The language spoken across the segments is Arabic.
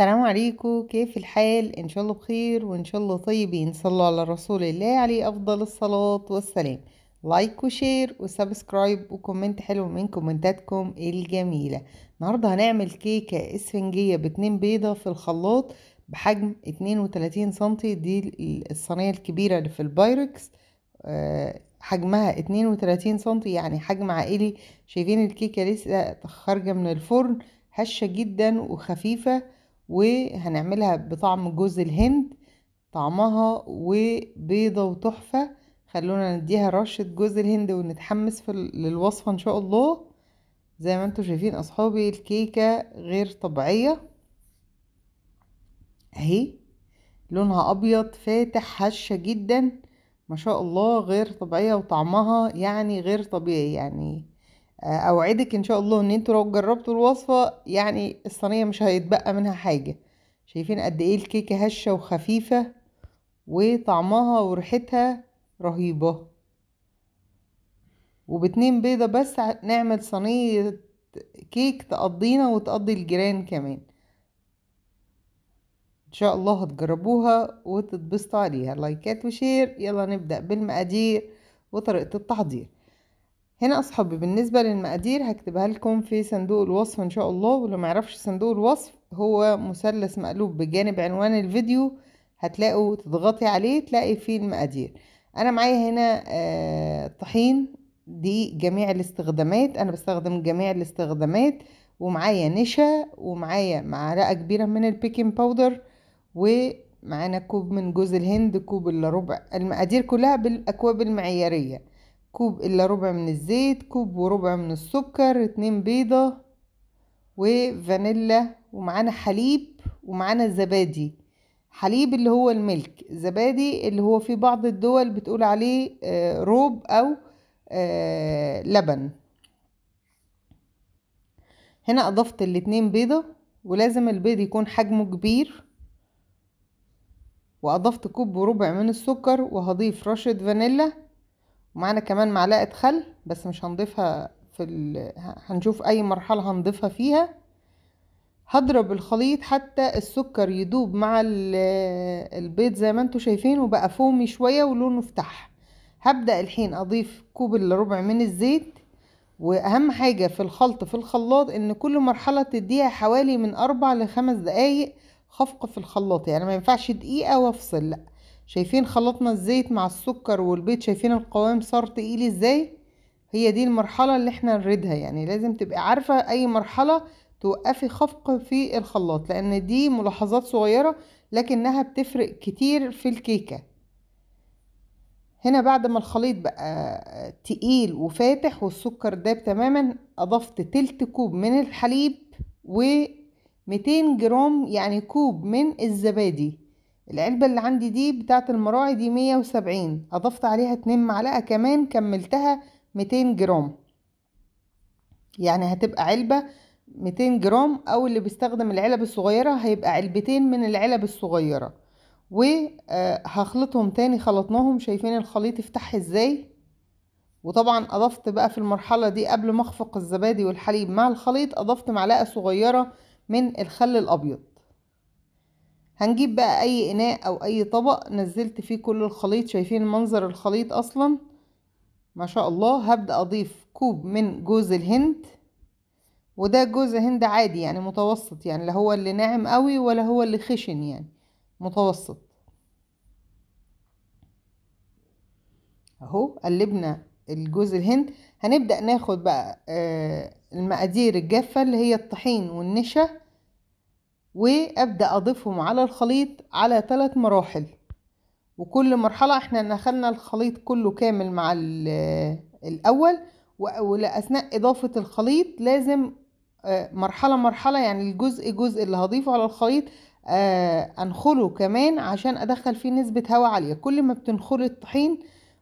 السلام عليكم كيف الحال ان شاء الله بخير وان شاء الله طيبين صلوا على رسول الله عليه افضل الصلاة والسلام لايك وشير وسبسكرايب وكومنت حلو من كومنتاتكم الجميلة النهاردة هنعمل كيكة اسفنجية باتنين بيضة في الخلاط بحجم 32 سنتي دي الصينية الكبيرة اللي في البايركس آه، حجمها حجمها 32 سنتي يعني حجم عائلي شايفين الكيكة لسه خارجة من الفرن هشة جدا وخفيفة وهنعملها بطعم جوز الهند طعمها وبيضة وتحفة خلونا نديها رشة جوز الهند ونتحمس في للوصفة ان شاء الله زي ما انتم شايفين اصحابي الكيكة غير طبيعية اهي لونها ابيض فاتح هشة جدا ما شاء الله غير طبيعية وطعمها يعني غير طبيعي يعني آه، اوعدك ان شاء الله ان انتوا لو جربتوا الوصفه يعني الصينيه مش هيتبقى منها حاجه شايفين قد ايه الكيكه هشه وخفيفه وطعمها وريحتها رهيبه وباتنين بيضه بس نعمل صينيه كيك تقضينا وتقضي الجيران كمان ان شاء الله هتجربوها وتتبسطوا عليها لايكات وشير يلا نبدا بالمقادير وطريقه التحضير هنا اصحابي بالنسبة للمقادير هكتبها لكم في صندوق الوصف ان شاء الله ولو معرفش صندوق الوصف هو مثلث مقلوب بجانب عنوان الفيديو هتلاقوا تضغطي عليه تلاقي فيه المقادير انا معايا هنا آه، طحين دي جميع الاستخدامات انا بستخدم جميع الاستخدامات ومعايا نشا ومعايا معلقة كبيرة من البيكنج باودر ومعانا كوب من جوز الهند كوب الا ربع المقادير كلها بالاكواب المعياريه كوب إلا ربع من الزيت كوب وربع من السكر اتنين بيضة وفانيلا ومعانا حليب ومعانا زبادي حليب اللي هو الملك زبادي اللي هو في بعض الدول بتقول عليه آه، روب أو آه، لبن هنا أضفت الاتنين بيضة ولازم البيض يكون حجمه كبير وأضفت كوب وربع من السكر وهضيف رشة فانيلا ومعانا كمان معلقة خل بس مش هنضيفها في ال... هنشوف اي مرحلة هنضيفها فيها هضرب الخليط حتى السكر يدوب مع البيض زي ما انتوا شايفين وبقى فومي شوية ولونه افتح هبدأ الحين اضيف كوب الا ربع من الزيت واهم حاجة في الخلط في الخلاط ان كل مرحلة تديها حوالي من اربع لخمس دقايق خفق في الخلاط يعني ما ينفعش دقيقة وافصل لأ شايفين خلطنا الزيت مع السكر والبيض شايفين القوام صار تقيل ازاي هي دي المرحله اللي احنا نريدها يعني لازم تبقى عارفه اي مرحله توقفي خفق في الخلاط لان دي ملاحظات صغيره لكنها بتفرق كتير في الكيكه هنا بعد ما الخليط بقى تقيل وفاتح والسكر داب تماما اضفت تلت كوب من الحليب و 200 جرام يعني كوب من الزبادي العلبة اللي عندي دي بتاعة المراعي دي 170 أضفت عليها 2 معلقة كمان كملتها 200 جرام يعني هتبقى علبة 200 جرام أو اللي بيستخدم العلب الصغيرة هيبقى علبتين من العلب الصغيرة وهخلطهم آه، تاني خلطناهم شايفين الخليط يفتح ازاي وطبعا اضفت بقى في المرحلة دي قبل ما اخفق الزبادي والحليب مع الخليط اضفت معلقة صغيرة من الخل الابيض هنجيب بقى اي اناء او اي طبق نزلت فيه كل الخليط شايفين منظر الخليط اصلا ما شاء الله هبدأ اضيف كوب من جوز الهند وده جوز هند عادي يعني متوسط يعني لا هو اللي ناعم قوي ولا هو اللي خشن يعني متوسط اهو قلبنا الجوز الهند هنبدأ ناخد بقى آه، المقادير الجافة اللي هي الطحين والنشا وابدا اضيفهم على الخليط على ثلاث مراحل وكل مرحله احنا نخلنا الخليط كله كامل مع آه، الاول واثناء اضافه الخليط لازم آه، مرحله مرحله يعني الجزء جزء اللي هضيفه على الخليط آه، انخله كمان عشان ادخل فيه نسبه هواء عاليه كل ما بتنخلي الطحين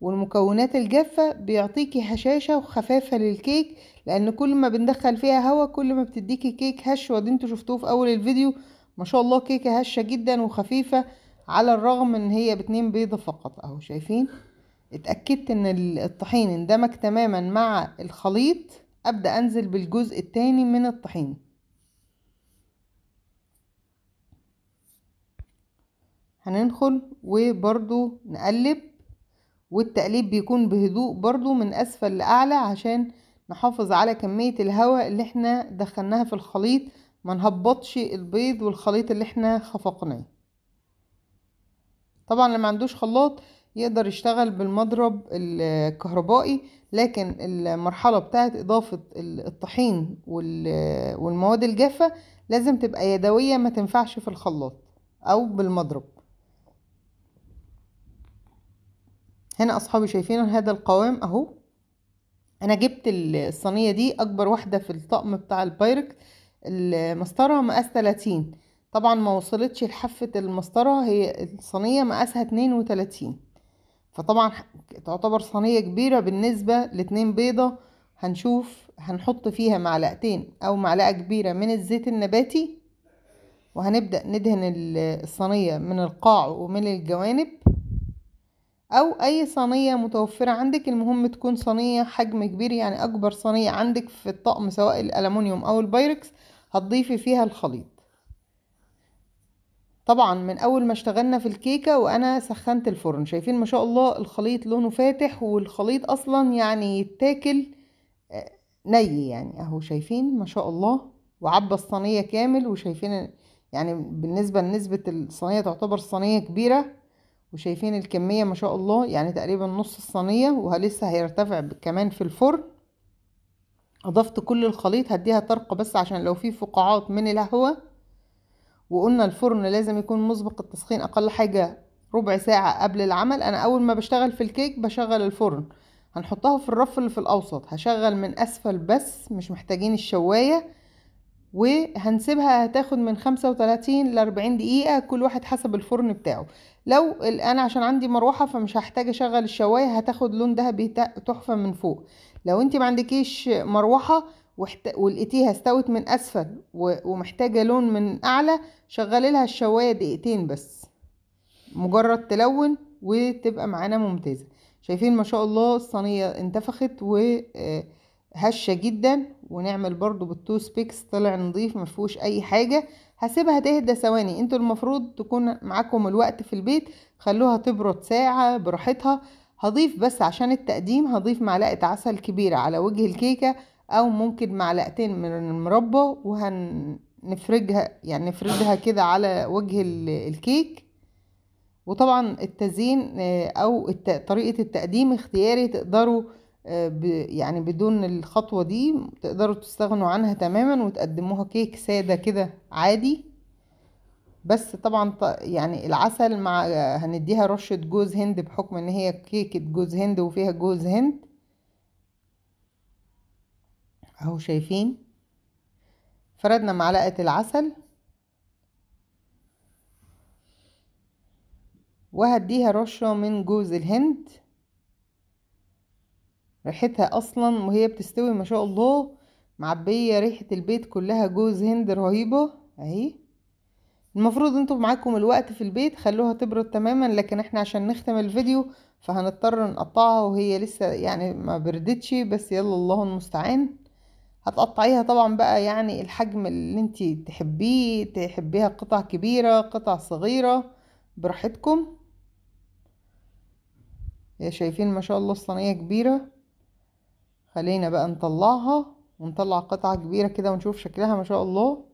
والمكونات الجافة بيعطيكي هشاشة وخفافة للكيك لأن كل ما بندخل فيها هوا كل ما بتديكي كيك هش ودي انتوا شفتوه في أول الفيديو ما شاء الله كيكة هشة جدا وخفيفة على الرغم ان هي باتنين بيضة فقط اهو شايفين اتأكدت ان الطحين اندمج تماما مع الخليط أبدأ أنزل بالجزء التاني من الطحين هننخل وبرضو نقلب والتقليب بيكون بهدوء برضو من أسفل لأعلى عشان نحافظ على كمية الهواء اللي احنا دخلناها في الخليط ما نهبطش البيض والخليط اللي احنا خفقناه طبعا اللي ما عندوش خلاط يقدر يشتغل بالمضرب الكهربائي لكن المرحلة بتاعت إضافة الطحين والمواد الجافة لازم تبقى يدوية ما تنفعش في الخلاط أو بالمضرب هنا اصحابي شايفين هذا القوام اهو انا جبت الصينيه دي اكبر واحده في الطقم بتاع البايركس المسطره مقاس 30 طبعا ما وصلتش لحافه المسطره هي الصينيه مقاسها 32 فطبعا تعتبر صينيه كبيره بالنسبه لاتنين بيضه هنشوف هنحط فيها معلقتين او معلقه كبيره من الزيت النباتي وهنبدا ندهن الصينيه من القاع ومن الجوانب او اي صينيه متوفره عندك المهم تكون صينيه حجم كبير يعني اكبر صينيه عندك في الطقم سواء الالمونيوم او البايركس هتضيفي فيها الخليط طبعا من اول ما اشتغلنا في الكيكه وانا سخنت الفرن شايفين ما شاء الله الخليط لونه فاتح والخليط اصلا يعني يتاكل آه، ني يعني اهو شايفين ما شاء الله وعبى الصينيه كامل وشايفين يعني بالنسبه لنسبه الصينيه تعتبر صينيه كبيره وشايفين الكمية ما شاء الله يعني تقريبا نص الصينية وهلسه هيرتفع كمان في الفرن اضفت كل الخليط هديها طرقة بس عشان لو في فقاعات من الهواء وقلنا الفرن لازم يكون مسبق التسخين اقل حاجة ربع ساعة قبل العمل انا اول ما بشتغل في الكيك بشغل الفرن هنحطها في الرف اللي في الاوسط هشغل من اسفل بس مش محتاجين الشواية وهنسيبها هتاخد من 35 ل 40 دقيقه كل واحد حسب الفرن بتاعه لو انا عشان عندي مروحه فمش هحتاج اشغل الشوايه هتاخد لون ذهبي تحفه من فوق لو انت ما عندكيش مروحه ولقيتيها استوت من اسفل ومحتاجه لون من اعلى شغلي لها الشوايه دقيقتين بس مجرد تلون وتبقى معانا ممتازه شايفين ما شاء الله الصينيه انتفخت و آه هشة جدا ونعمل برضو بالتوس بيكس طلع نظيف مفيهوش اي حاجة هسيبها تهدى ثواني انتوا المفروض تكون معاكم الوقت في البيت خلوها تبرد ساعة براحتها هضيف بس عشان التقديم هضيف معلقة عسل كبيرة على وجه الكيكة او ممكن معلقتين من المربى وهنفرجها يعني نفردها كده على وجه الكيك وطبعا التزيين آه، او طريقة التقديم اختياري تقدروا يعني بدون الخطوة دي تقدروا تستغنوا عنها تماما وتقدموها كيك سادة كده عادي بس طبعا يعني العسل مع هنديها رشة جوز هند بحكم ان هي كيكة جوز هند وفيها جوز هند اهو شايفين فردنا معلقة العسل وهديها رشة من جوز الهند ريحتها اصلا وهي بتستوي ما شاء الله معبيه ريحه البيت كلها جوز هند رهيبه اهي المفروض انتوا معاكم الوقت في البيت خلوها تبرد تماما لكن احنا عشان نختم الفيديو فهنضطر نقطعها وهي لسه يعني ما بردتش بس يلا الله المستعان هتقطعيها طبعا بقى يعني الحجم اللي انت تحبيه تحبيها قطع كبيرة قطع صغيرة براحتكم شايفين ما شاء الله الصينية كبيرة خلينا بقى نطلعها ونطلع قطعة كبيرة كده ونشوف شكلها ما شاء الله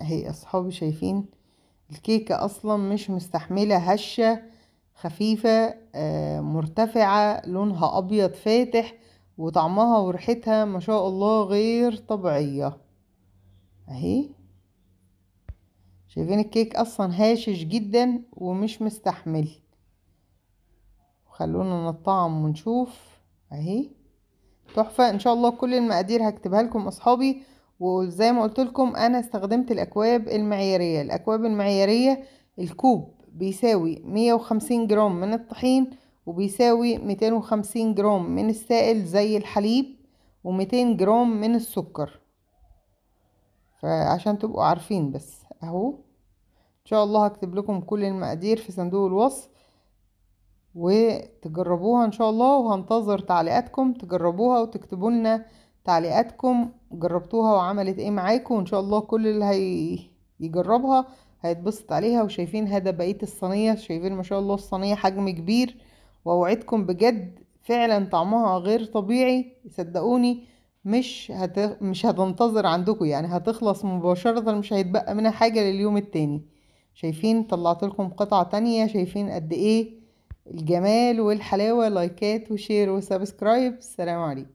اهي اصحابي شايفين الكيكة اصلا مش مستحملة هشة خفيفة آه، مرتفعة لونها ابيض فاتح وطعمها وريحتها ما شاء الله غير طبيعية اهي شايفين الكيك اصلا هاشش جدا ومش مستحمل خلونا نطعم ونشوف اهي تحفة ان شاء الله كل المقادير هكتبها لكم اصحابي وزي ما قلت لكم انا استخدمت الاكواب المعيارية الاكواب المعيارية الكوب بيساوي 150 جرام من الطحين وبيساوي 250 جرام من السائل زي الحليب و200 جرام من السكر فعشان تبقوا عارفين بس اهو ان شاء الله هكتب لكم كل المقادير في صندوق الوصف وتجربوها ان شاء الله وهنتظر تعليقاتكم تجربوها وتكتبوا لنا تعليقاتكم جربتوها وعملت ايه معاكم وان شاء الله كل اللي هيجربها هيتبسط عليها وشايفين هذا بقيه الصينيه شايفين ما شاء الله الصينيه حجم كبير واوعدكم بجد فعلا طعمها غير طبيعي صدقوني مش هت... مش هتنتظر عندكم يعني هتخلص مباشره مش هيتبقى منها حاجه لليوم التاني شايفين طلعت لكم قطعه تانية شايفين قد ايه الجمال والحلاوة لايكات وشير وسبسكرايب السلام عليكم